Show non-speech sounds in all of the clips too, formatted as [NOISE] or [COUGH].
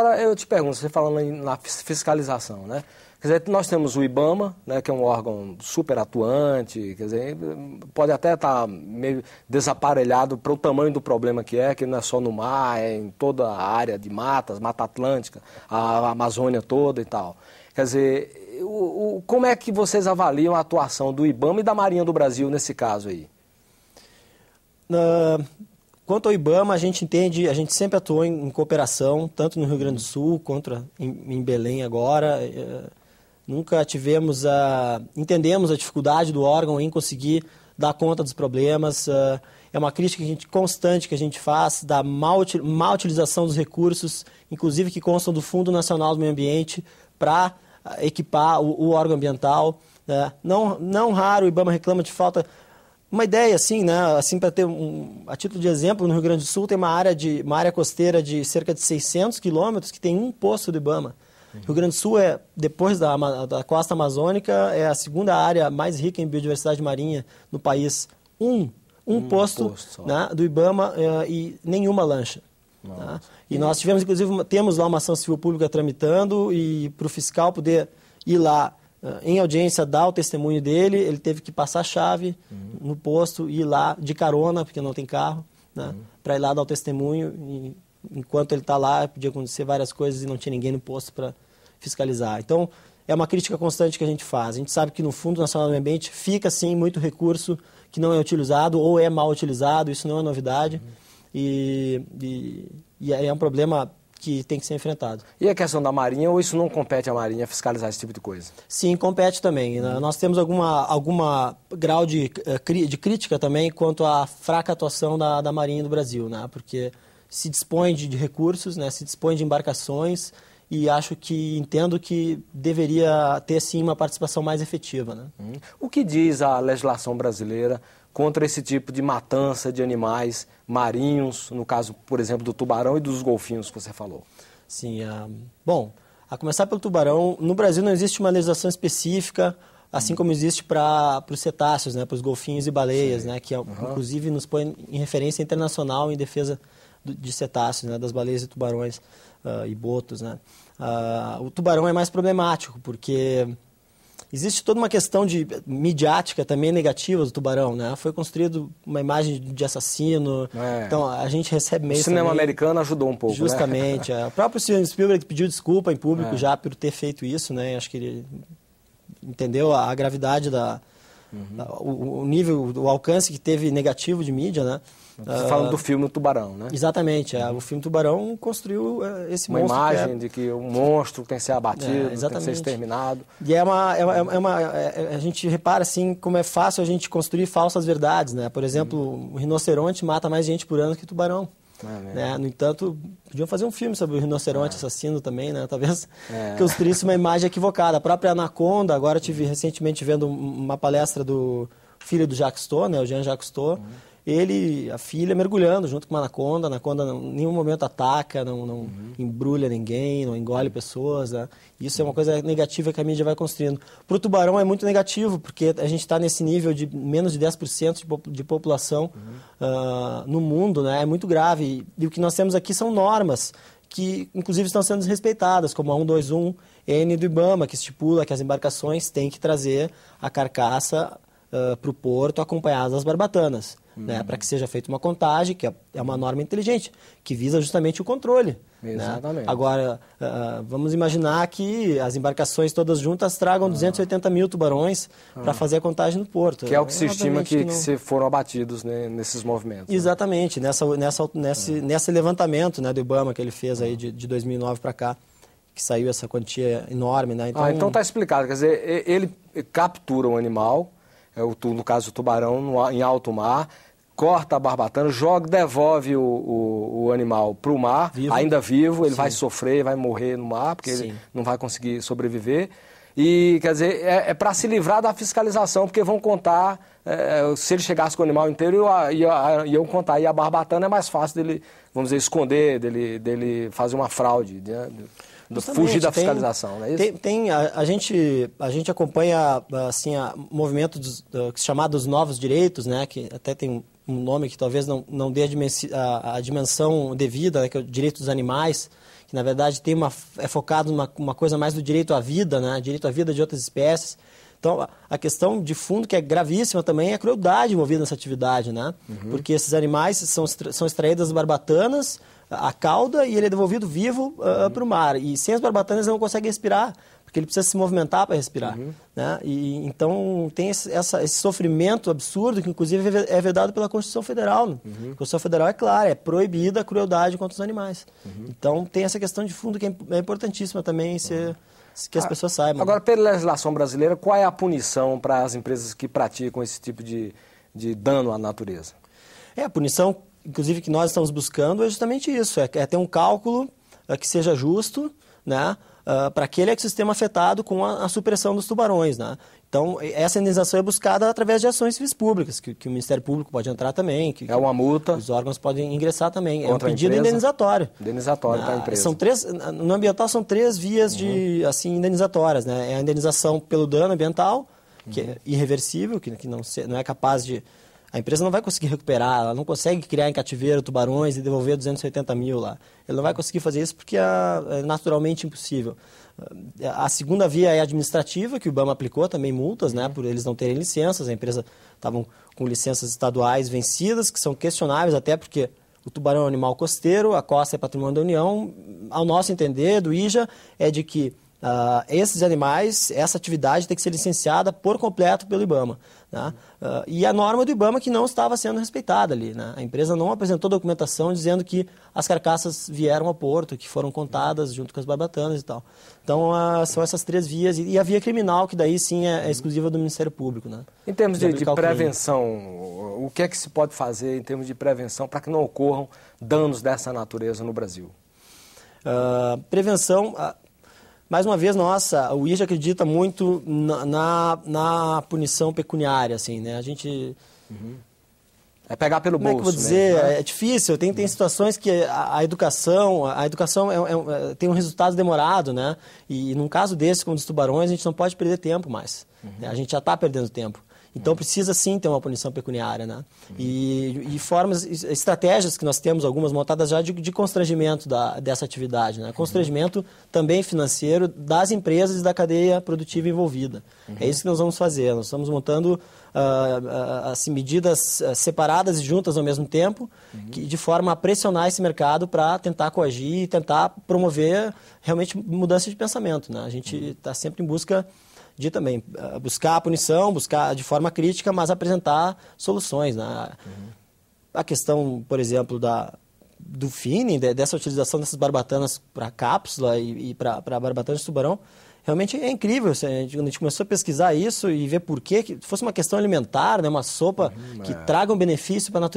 Agora eu te pergunto, você falando na fiscalização, né? Quer dizer, nós temos o IBAMA, né, que é um órgão super atuante, quer dizer, pode até estar tá meio desaparelhado para o tamanho do problema que é, que não é só no mar, é em toda a área de matas, Mata Atlântica, a Amazônia toda e tal. Quer dizer, o, o, como é que vocês avaliam a atuação do IBAMA e da Marinha do Brasil nesse caso aí? Uh, Quanto ao IBAMA, a gente entende, a gente sempre atuou em, em cooperação, tanto no Rio Grande do uhum. Sul quanto em, em Belém agora. É, nunca tivemos a. Entendemos a dificuldade do órgão em conseguir dar conta dos problemas. É, é uma crítica que gente, constante que a gente faz da má, utilização dos recursos, inclusive que constam do Fundo Nacional do Meio Ambiente, para é, equipar o, o, órgão ambiental. Né. Não, não raro o IBAMA reclama de falta uma ideia, assim, né? Assim, para ter um. A título de exemplo, no Rio Grande do Sul tem uma área, de, uma área costeira de cerca de 600 quilômetros que tem um posto do Ibama. Uhum. Rio Grande do Sul é, depois da, da costa amazônica, é a segunda área mais rica em biodiversidade marinha no país. Um, um, um posto, posto né, do Ibama uh, e nenhuma lancha. Tá? E nós tivemos, inclusive, uma, temos lá uma ação civil pública tramitando e para o fiscal poder ir lá ah, em audiência dar o testemunho dele, ele teve que passar a chave uhum. no posto e ir lá de carona, porque não tem carro, né? Uhum. para ir lá dar o testemunho. E, enquanto ele está lá, podia acontecer várias coisas e não tinha ninguém no posto para fiscalizar. Então, é uma crítica constante que a gente faz. A gente sabe que no Fundo Nacional do Meio Ambiente fica, sim, muito recurso que não é utilizado ou é mal utilizado, isso não é novidade. Uhum. E, e, e é um problema que tem que ser enfrentado. E a questão da Marinha, ou isso não compete à Marinha fiscalizar esse tipo de coisa? Sim, compete também. Né? Uhum. Nós temos alguma, alguma grau de, eh, de crítica também quanto à fraca atuação da, da Marinha do Brasil, né? porque se dispõe de, de recursos, né? se dispõe de embarcações e acho que entendo que deveria ter sim uma participação mais efetiva. Né? Hum. O que diz a legislação brasileira contra esse tipo de matança de animais marinhos, no caso, por exemplo, do tubarão e dos golfinhos que você falou? Sim, ah, bom, a começar pelo tubarão, no Brasil não existe uma legislação específica, assim como existe para os cetáceos, né, para os golfinhos e baleias, Sim. né, que uhum. inclusive nos põe em referência internacional em defesa do, de cetáceos, né, das baleias e tubarões uh, e botos, né. Uh, o tubarão é mais problemático porque Existe toda uma questão de eh, midiática também negativa do Tubarão, né? Foi construído uma imagem de assassino. É. Então a gente recebe meio. O cinema também, americano ajudou um pouco. Né? Justamente. Né? é. O próprio Steven Spielberg pediu desculpa em público é. já por ter feito isso, né? Acho que ele entendeu a, gravidade da, uhum. da o, o, nível, o alcance que teve negativo de mídia, né? Você uh, falando do filme Tubarão, né? Exatamente. É, o filme Tubarão construiu é, esse uma monstro. Uma é imagem é... de que um monstro tem que ser abatido, tem que ser exterminado. E é uma. É, é uma, é, a gente repara assim como é fácil a gente construir falsas verdades, né? Por exemplo, o rinoceronte mata mais gente por ano que o tubarão. É né? No entanto, podiam fazer um filme sobre o rinoceronte é. assassino também, né? Talvez é. que construísse uma imagem equivocada. A própria Anaconda, agora eu tive recentemente vendo uma palestra do filho do Jacques Cousteau, né? O Jean Jacques Cousteau. Uhum ele, a filha, mergulhando junto com uma anaconda. A anaconda em nenhum momento ataca, não, não uhum. embrulha ninguém, não engole pessoas. Né? Isso é uma coisa negativa que a mídia vai construindo. Para o tubarão é muito negativo, porque a gente está nesse nível de menos de 10% de, de população uhum. uh, no mundo, né? é muito grave. E, e o que nós temos aqui são normas que inclusive estão sendo desrespeitadas, como a 121 N do IBAMA, que estipula que as embarcações têm que trazer a carcaça uh, ah, para o porto acompanhadas das barbatanas. Né, uhum. né, para que seja feita uma contagem, que é, é uma norma inteligente, que visa justamente o controle. Né? Exatamente. Né? Agora, uh, vamos imaginar que as embarcações todas juntas tragam 280 uhum. mil tubarões para uhum. fazer a contagem no porto. Que é o que se estima que, que, não... que foram abatidos né, nesses movimentos. Né? Exatamente, né? nessa, nessa, nesse, uhum. nesse levantamento né, do Ibama que ele fez aí de, de 2009 para cá que saiu essa quantia enorme, né? Então, ah, então tá explicado. Quer dizer, ele captura um animal, é o, no caso o tubarão, em alto mar, corta a barbatana, joga, devolve o, o, o animal para o mar, vivo. ainda vivo, ele Sim. vai sofrer, vai morrer no mar, porque Sim. ele não vai conseguir sobreviver. E, quer dizer, é, é para se livrar da fiscalização, porque vão contar, é, se ele chegasse com o animal inteiro, iam contar. E a barbatana é mais fácil dele, vamos dizer, esconder, dele, dele fazer uma fraude. Né, fugir da fiscalização, tem, não é isso? Tem, tem a, a, gente, a gente acompanha assim, a, movimento dos, do, chamados novos direitos, né, que até tem um nome que talvez não, não dê a, dimensão, a, a dimensão devida, né, que é o direito dos animais, que na verdade tem uma, é focado numa uma coisa mais do direito à vida, né, direito à vida de outras espécies. Então, a questão de fundo, que é gravíssima também, é a crueldade envolvida nessa atividade, né? Uhum. Porque esses animais são, são extraídos das barbatanas, a cauda, e ele é devolvido vivo uh, ah, uhum. Ah, para o mar. E sem as barbatanas ele não consegue respirar, porque ele precisa se movimentar para respirar. Uhum. Né? E, então tem esse, essa, esse sofrimento absurdo que, inclusive, é, é vedado pela Constituição Federal. Né? Uhum. A Constituição Federal é clara, é proibida a crueldade contra os animais. Uhum. Então tem essa questão de fundo que é, é importantíssima também ser, uhum. que as ah, pessoas saibam. Né? Agora, pela legislação brasileira, qual é a punição para as empresas que praticam esse tipo de, de dano à natureza? É, a punição, inclusive, que nós estamos buscando é justamente isso: é, é ter um cálculo é, que seja justo, né? uh, ah, para aquele ecossistema afetado com a, a, supressão dos tubarões. Né? Então, essa indenização é buscada através de ações civis públicas, que, que o Ministério Público pode entrar também. Que, é uma multa. Os órgãos podem ingressar também. é um pedido indenizatório. Indenizatório para a ah, empresa. São três, no ambiental são três vias uhum. de assim indenizatórias. Né? É a indenização pelo dano ambiental, que é uhum. é irreversível, que, que não, se, não é capaz de a empresa não vai conseguir recuperar, ela não consegue criar em cativeiro tubarões e devolver 280 mil lá. Ela não vai conseguir fazer isso porque é, é naturalmente impossível. A segunda via é administrativa, que o IBAMA aplicou também multas, né, uhum. por eles não terem licenças. A empresa estavam com licenças estaduais vencidas, que são questionáveis até porque o tubarão é um animal costeiro, a costa é patrimônio da União. Ao nosso entender, do IJA, é de que Uh, esses animais, essa atividade tem que ser licenciada por completo pelo IBAMA. Né? Uh, e a norma do IBAMA que não estava sendo respeitada ali. Né? A empresa não apresentou documentação dizendo que as carcaças vieram a porto, que foram contadas junto com as barbatanas e tal. Então, uh, são essas três vias. E, a via criminal, que daí sim é, é, exclusiva do Ministério Público. Né? Em termos de, de, prevenção, o, o que é que se pode fazer em termos de prevenção para que não ocorram danos dessa natureza no Brasil? prevenção mais uma vez, nossa, o IJ acredita muito na, na, na, punição pecuniária, assim, né? A gente... Uhum. É pegar pelo Como bolso. é que eu vou dizer? né? É difícil. Tem, tem situações que a, a educação, a educação é, é, é, tem um resultado demorado, né? E, e num caso desse, como dos tubarões, a gente não pode perder tempo mais. Uhum. A gente já está perdendo tempo. Então precisa sim ter uma punição pecuniária, né? E, e formas, estratégias que nós temos, algumas montadas já de, de constrangimento da, dessa atividade, né? Constrangimento também financeiro das empresas e da cadeia produtiva envolvida. Uhum. É isso que nós vamos fazer. Nós estamos montando ah, ah, ah assim, medidas ah, separadas e juntas ao mesmo tempo, uhum. que, de forma a pressionar esse mercado para tentar coagir e tentar promover realmente mudança de pensamento. Né? A gente está uhum. sempre em busca de também ah, buscar a punição, buscar de forma crítica, mas apresentar soluções. Né? Uhum. A questão, por exemplo, da, do finning, dessa utilização dessas barbatanas para cápsula e, e para barbatanas de tubarão, realmente é incrível. Assim, a gente, quando a gente começou a pesquisar isso e ver por quê, que fosse uma questão alimentar, né, uma sopa uhum, que é. traga um benefício para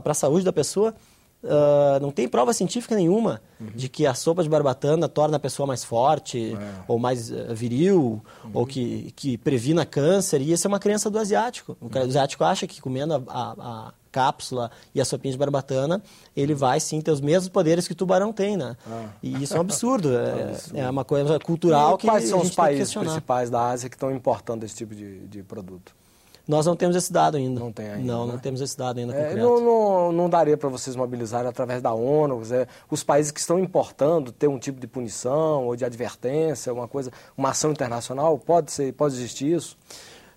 para a saúde da pessoa, Uh, não tem prova científica nenhuma uhum. de que a sopa de barbatana torna a pessoa mais forte é. ou mais ah, viril uhum. ou que, que previna câncer. E isso é uma crença do asiático. O uhum. asiático acha que comendo a, a, a, cápsula e a sopinha de barbatana, ele vai sim ter os mesmos poderes que o tubarão tem, né? Ah. E isso é um absurdo. [LAUGHS] é, é absurdo. é, uma coisa cultural e que Quais são os países principais da Ásia que estão importando esse tipo de, de produto? Nós não temos esse dado ainda. Não tem ainda. Não, né? não temos esse dado ainda. É, não, não, não, daria para vocês mobilizarem através da ONU, é, os países que estão importando ter um tipo de punição ou de advertência, uma coisa, uma ação internacional, pode ser, pode existir isso?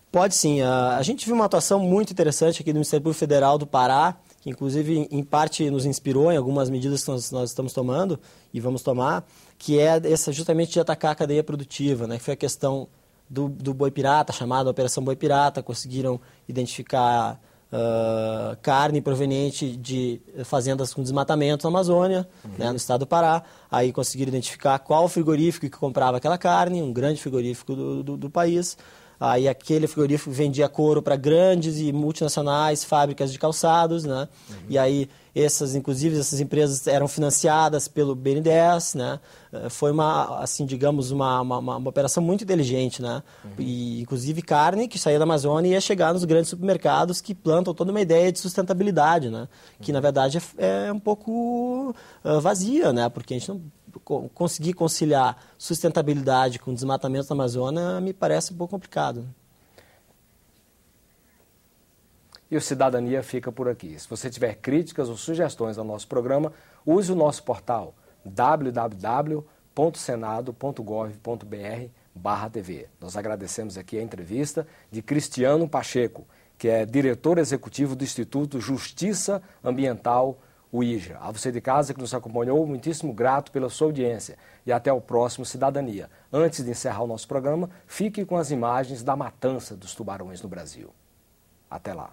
Pode sim. A, ah, a gente viu uma atuação muito interessante aqui do Ministério Público Federal do Pará, que inclusive em parte nos inspirou em algumas medidas que nós, nós estamos tomando e vamos tomar, que é essa justamente de atacar a cadeia produtiva, né? Que foi a questão do, do boi pirata, chamada Operação Boi Pirata, conseguiram identificar uh, carne proveniente de fazendas com desmatamento na Amazônia, uhum. né, no estado do Pará. Aí conseguiram identificar qual frigorífico que comprava aquela carne, um grande frigorífico do, do, do país. Aí aquele frigorífico vendia couro para grandes e multinacionais, fábricas de calçados, né? Uhum. E aí essas, inclusive, essas empresas eram financiadas pelo BNDES, né? Eh, foi uma, assim, digamos, uma, uma, uma operação muito inteligente, né? Uhum. E inclusive carne que saía da Amazônia ia chegar nos grandes supermercados que plantam toda uma ideia de sustentabilidade, né? Uhum. Que na verdade é, é um pouco uh, vazia, né? Porque a gente não conseguir conciliar sustentabilidade com desmatamento na Amazônia me parece um pouco complicado. E o Cidadania fica por aqui. Se você tiver críticas ou sugestões ao nosso programa, use o nosso portal www.senado.gov.br barra TV. Nós agradecemos aqui a entrevista de Cristiano Pacheco, que é diretor executivo do Instituto Justiça Ambiental o IJA. A você de casa que nos acompanhou, muitíssimo grato pela sua audiência e até o próximo Cidadania. Antes de encerrar o nosso programa, fique com as imagens da matança dos tubarões no Brasil. Até lá.